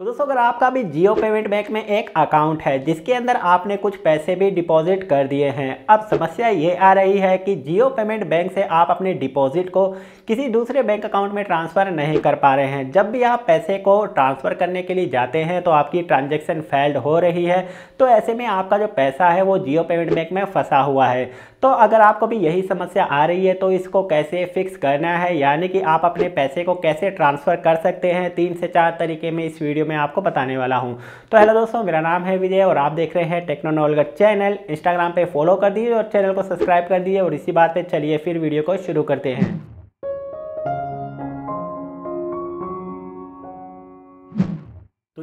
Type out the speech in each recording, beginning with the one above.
तो दोस्तों अगर आपका भी जियो पेमेंट बैंक में एक अकाउंट है जिसके अंदर आपने कुछ पैसे भी डिपॉजिट कर दिए हैं अब समस्या ये आ रही है कि जियो पेमेंट बैंक से आप अपने डिपॉजिट को किसी दूसरे बैंक अकाउंट में ट्रांसफ़र नहीं कर पा रहे हैं जब भी आप पैसे को ट्रांसफ़र करने के लिए जाते हैं तो आपकी ट्रांजेक्शन फेल्ड हो रही है तो ऐसे में आपका जो पैसा है वो जियो पेमेंट बैंक में फंसा हुआ है तो अगर आपको भी यही समस्या आ रही है तो इसको कैसे फिक्स करना है यानी कि आप अपने पैसे को कैसे ट्रांसफ़र कर सकते हैं तीन से चार तरीके में इस वीडियो मैं आपको बताने वाला हूँ तो हेलो दोस्तों मेरा नाम है विजय और आप देख रहे हैं टेक्नोनॉल चैनल इंस्टाग्राम पर फॉलो कर दीजिए और चैनल को सब्सक्राइब कर दीजिए और इसी बात पर चलिए फिर वीडियो को शुरू करते हैं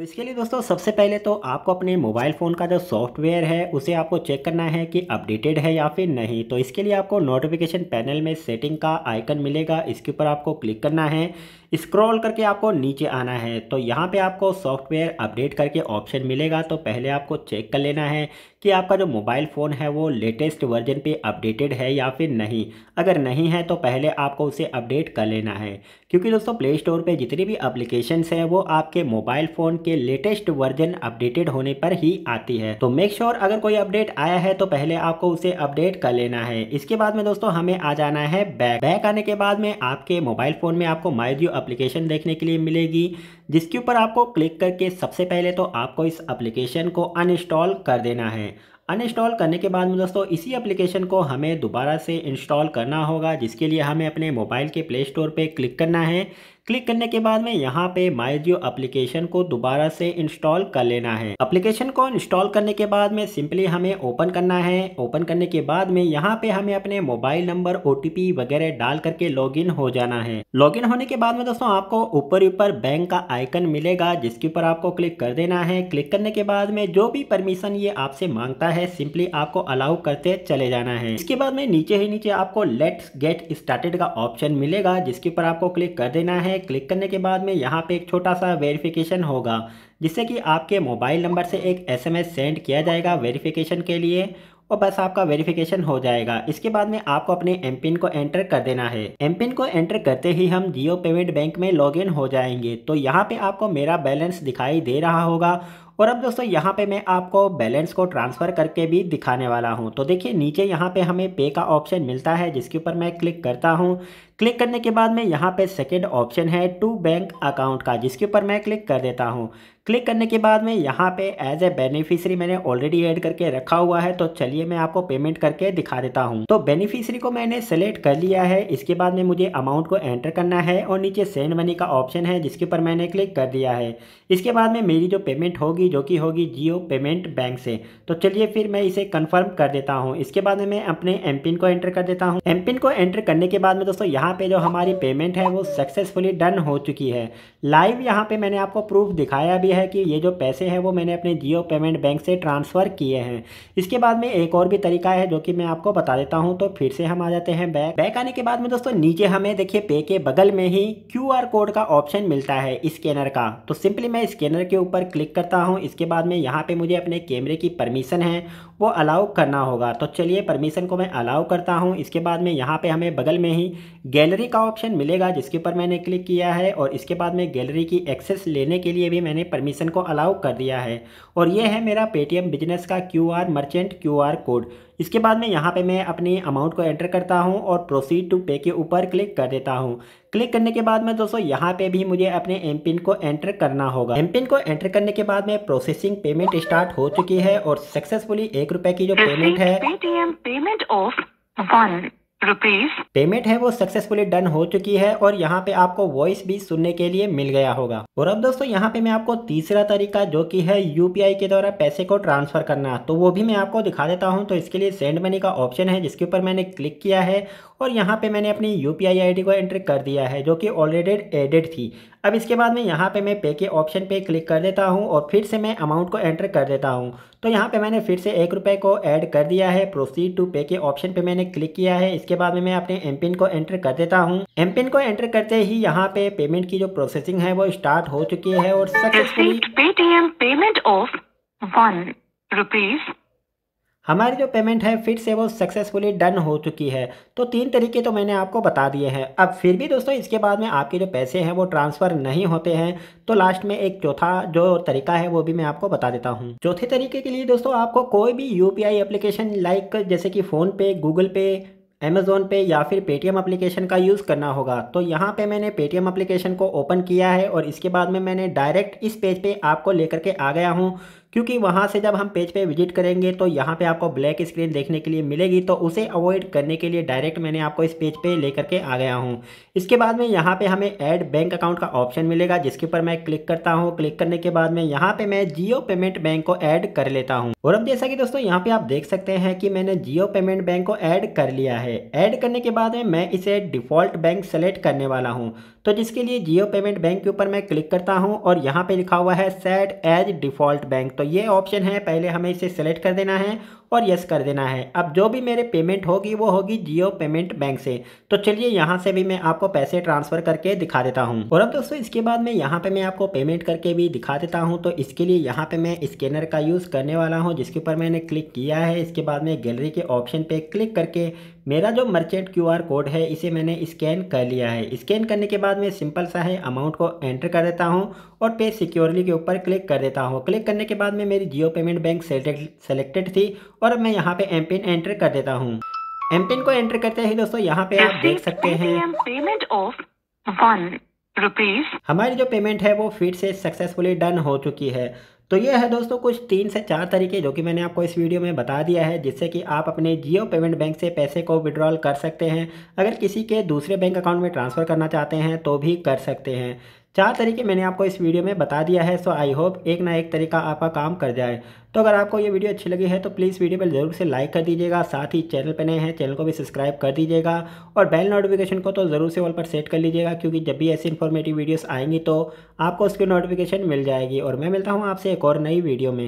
इसके लिए दोस्तों सबसे पहले तो आपको अपने मोबाइल फ़ोन का जो सॉफ्टवेयर है उसे आपको चेक करना है कि अपडेटेड है या फिर नहीं तो इसके लिए आपको नोटिफिकेशन पैनल में सेटिंग का आइकन मिलेगा इसके ऊपर आपको क्लिक करना है स्क्रॉल करके आपको नीचे आना है तो यहाँ पे आपको सॉफ्टवेयर अपडेट करके ऑप्शन मिलेगा तो पहले आपको चेक कर लेना है कि आपका जो मोबाइल फ़ोन है वो लेटेस्ट वर्जन पे अपडेटेड है या फिर नहीं अगर नहीं है तो पहले आपको उसे अपडेट कर लेना है क्योंकि दोस्तों प्ले स्टोर पर जितनी भी अप्लीकेशनस हैं वो आपके मोबाइल फ़ोन के लेटेस्ट वर्जन अपडेटेड होने पर ही आती है तो मेक श्योर sure अगर कोई अपडेट आया है तो पहले आपको उसे अपडेट कर लेना है इसके बाद में दोस्तों हमें आ जाना है बैक बैक आने के बाद में आपके मोबाइल फोन में आपको माइजियो अप्लीकेशन देखने के लिए मिलेगी जिसके ऊपर आपको क्लिक करके सबसे पहले तो आपको इस अप्लीकेशन को अनइंस्टॉल कर देना है अनइंस्टॉल करने के बाद में दोस्तों इसी एप्लीकेशन को हमें दोबारा से इंस्टॉल करना होगा जिसके लिए हमें अपने मोबाइल के प्ले स्टोर पर क्लिक करना है क्लिक करने के बाद में यहाँ पे माई जियो अप्लीकेशन को दोबारा से इंस्टॉल कर लेना है अप्लीकेशन को इंस्टॉल करने के बाद में सिंपली हमें ओपन करना है ओपन करने के बाद में यहाँ पे हमें अपने मोबाइल नंबर ओ वगैरह डाल करके लॉग हो जाना है लॉग होने के बाद में दोस्तों आपको ऊपर ऊपर बैंक का आइकन मिलेगा जिसके ऊपर आपको क्लिक कर देना है क्लिक करने के बाद में जो भी परमिशन ये आपसे मांगता है सिंपली आपको अलाउ करते चले जाना है इसके बाद में नीचे ही नीचे आपको लेट्स गेट स्टार्टेड का ऑप्शन मिलेगा जिसके ऊपर आपको क्लिक कर देना है है क्लिक करने के बाद में यहाँ पे एक छोटा सा वेरिफिकेशन होगा जिससे कि आपके मोबाइल नंबर से एक एसएमएस सेंड किया जाएगा वेरिफिकेशन के लिए और बस आपका वेरिफिकेशन हो जाएगा इसके बाद में आपको अपने एम पिन को एंटर कर देना है एम पिन को एंटर करते ही हम जियो पेमेंट बैंक में लॉगिन हो जाएंगे तो यहाँ पे आपको मेरा बैलेंस दिखाई दे रहा होगा और अब दोस्तों यहाँ पे मैं आपको बैलेंस को ट्रांसफ़र करके भी दिखाने वाला हूँ तो देखिए नीचे यहाँ पे हमें पे का ऑप्शन मिलता है जिसके ऊपर मैं क्लिक करता हूँ क्लिक करने के बाद में यहाँ पे सेकेंड ऑप्शन है टू बैंक अकाउंट का जिसके ऊपर मैं क्लिक कर देता हूँ क्लिक करने के बाद में यहाँ पे एज ए बेनिफिशरी मैंने ऑलरेडी ऐड करके रखा हुआ है तो चलिए मैं आपको पेमेंट करके दिखा देता हूँ तो बेनिफिशरी को मैंने सेलेक्ट कर लिया है इसके बाद में मुझे अमाउंट को एंटर करना है और नीचे सेंड मनी का ऑप्शन है जिसके ऊपर मैंने क्लिक कर दिया है इसके बाद में मेरी जो पेमेंट होगी जो कि होगी जियो पेमेंट बैंक से तो चलिए फिर मैं इसे कन्फर्म कर देता हूँ इसके बाद में मैं अपने एम को एंटर कर देता हूँ एम को एंटर करने के बाद में दोस्तों यहाँ यहाँ पे जो हमारी पेमेंट है वो सक्सेसफुली डन हो चुकी है लाइव यहाँ पे मैंने आपको प्रूफ दिखाया भी है कि ये जो पैसे हैं वो मैंने अपने जियो पेमेंट बैंक से ट्रांसफ़र किए हैं इसके बाद में एक और भी तरीका है जो कि मैं आपको बता देता हूँ तो फिर से हम आ जाते हैं बैक बैक आने के बाद में दोस्तों नीचे हमें देखिए पे के बगल में ही क्यू कोड का ऑप्शन मिलता है स्कैनर का तो सिंपली मैं स्कैनर के ऊपर क्लिक करता हूँ इसके बाद में यहाँ पर मुझे अपने कैमरे की परमिशन है वो अलाउ करना होगा तो चलिए परमिशन को मैं अलाउ करता हूँ इसके बाद में यहाँ पर हमें बगल में ही गैलरी का ऑप्शन मिलेगा जिसके ऊपर मैंने क्लिक किया है और इसके बाद में गैलरी की एक्सेस लेने के लिए भी मैंने परमिशन को अलाउ कर दिया है और ये है मेरा पेटीएम बिजनेस का Q R merchant Q R code इसके बाद में यहाँ पे मैं अपनी अमाउंट को एंटर करता हूँ और प्रोसीड टू पे के ऊपर क्लिक कर देता हूँ क्लिक करने के बाद में दोस्तों यहाँ पे भी मुझे अपने एम पिन को एंटर करना होगा एम पिन को एंटर करने के बाद में प्रोसेसिंग पेमेंट स्टार्ट हो चुकी है और सक्सेसफुली एक रुपए की जो पेमेंट है Paytm payment of one rupees payment है वो सक्सेसफुली डन हो चुकी है और यहाँ पे आपको वॉइस भी सुनने के लिए मिल गया होगा और अब दोस्तों यहाँ पे मैं आपको तीसरा तरीका जो कि है यूपीआई के द्वारा पैसे को ट्रांसफर करना तो वो भी मैं आपको दिखा देता हूँ तो इसके लिए सेंड मनी का ऑप्शन है जिसके ऊपर मैंने क्लिक किया है और यहाँ पे मैंने अपनी यू पी को एंट्री कर दिया है जो कि ऑलरेडी एडिड थी अब इसके बाद में यहाँ पे मैं पे के ऑप्शन पे क्लिक कर देता हूँ और फिर से मैं अमाउंट को एंटर कर देता हूँ तो यहाँ पे मैंने फिर से एक रुपये को ऐड कर दिया है प्रोसीड टू पे के ऑप्शन पे मैंने क्लिक किया है इसके बाद में मैं अपने एम पिन को एंटर कर देता हूँ एम पिन को एंटर करते ही यहाँ पे पेमेंट की जो प्रोसेसिंग है वो स्टार्ट हो चुकी है और Paytm payment of one rupees हमारी जो पेमेंट है फिर से वो सक्सेसफुली डन हो चुकी है तो तीन तरीके तो मैंने आपको बता दिए हैं अब फिर भी दोस्तों इसके बाद में आपके जो पैसे हैं वो ट्रांसफ़र नहीं होते हैं तो लास्ट में एक चौथा जो तरीका है वो भी मैं आपको बता देता हूँ चौथे तरीके के लिए दोस्तों आपको कोई भी यू पी लाइक जैसे कि फ़ोनपे गूगल पे अमेज़ोन पे या फिर पेटीएम एप्लीकेशन का यूज़ करना होगा तो यहाँ पे मैंने पेटीएम एप्लीकेशन को ओपन किया है और इसके बाद में मैंने डायरेक्ट इस पेज पे आपको लेकर के आ गया हूँ क्योंकि वहाँ से जब हम पेज पे विजिट करेंगे तो यहाँ पे आपको ब्लैक स्क्रीन देखने के लिए मिलेगी तो उसे अवॉइड करने के लिए डायरेक्ट मैंने आपको इस पेज पे लेकर के आ गया हूँ इसके बाद में यहाँ पे हमें ऐड बैंक अकाउंट का ऑप्शन मिलेगा जिसके ऊपर मैं क्लिक करता हूँ क्लिक करने के बाद में यहाँ पे मैं जियो पेमेंट बैंक को ऐड कर लेता हूँ और अब जैसा कि दोस्तों यहाँ पे आप देख सकते हैं कि मैंने जियो पेमेंट बैंक को ऐड कर लिया है ऐड करने के बाद में मैं इसे डिफॉल्ट बैंक सेलेक्ट करने वाला हूँ तो जिसके लिए जियो पेमेंट बैंक के ऊपर मैं क्लिक करता हूँ और यहाँ पे लिखा हुआ है सेट एज डिफॉल्ट बैंक तो ये ऑप्शन है पहले हमें इसे सेलेक्ट कर देना है और यस कर देना है अब जो भी मेरे पेमेंट होगी वो होगी जियो पेमेंट बैंक से तो चलिए यहाँ से भी मैं आपको पैसे ट्रांसफ़र करके दिखा देता हूँ और अब दोस्तों इसके बाद में यहाँ पे मैं आपको पेमेंट करके भी दिखा देता हूँ तो इसके लिए यहाँ पे मैं स्कैनर का यूज़ करने वाला हूँ जिसके ऊपर मैंने क्लिक किया है इसके बाद में गैलरी के ऑप्शन पे क्लिक करके मेरा जो मर्चेंट क्यू आर कोड है इसे मैंने स्कैन कर लिया है स्कैन करने के बाद मैं सिंपल सा है अमाउंट को एंटर कर देता हूँ और पे सिक्योरली के ऊपर क्लिक कर देता हूँ क्लिक करने के बाद में मेरी जियो पेमेंट बैंक सेलेक्टेड थी और मैं यहाँ पे एम पिन एंटर कर देता हूँ एम पिन को एंटर करते ही दोस्तों यहाँ पे आप देख सकते हैं पेमेंट ऑफ वन रुपीज हमारी जो पेमेंट है वो फिर से सक्सेसफुली डन हो चुकी है तो ये है दोस्तों कुछ तीन से चार तरीके जो कि मैंने आपको इस वीडियो में बता दिया है जिससे कि आप अपने जियो पेमेंट बैंक से पैसे को विड्रॉल कर सकते हैं अगर किसी के दूसरे बैंक अकाउंट में ट्रांसफ़र करना चाहते हैं तो भी कर सकते हैं चार तरीके मैंने आपको इस वीडियो में बता दिया है सो आई होप एक ना एक तरीका आपका काम कर जाए तो अगर आपको ये वीडियो अच्छी लगी है तो प्लीज़ वीडियो पर जरूर से लाइक कर दीजिएगा साथ ही चैनल पर नए हैं चैनल को भी सब्सक्राइब कर दीजिएगा और बेल नोटिफिकेशन को तो ज़रूर से ऑल पर सेट कर लीजिएगा क्योंकि जब भी ऐसी इन्फॉर्मेटिव वीडियोस आएंगी तो आपको उसकी नोटिफिकेशन मिल जाएगी और मैं मिलता हूँ आपसे एक और नई वीडियो में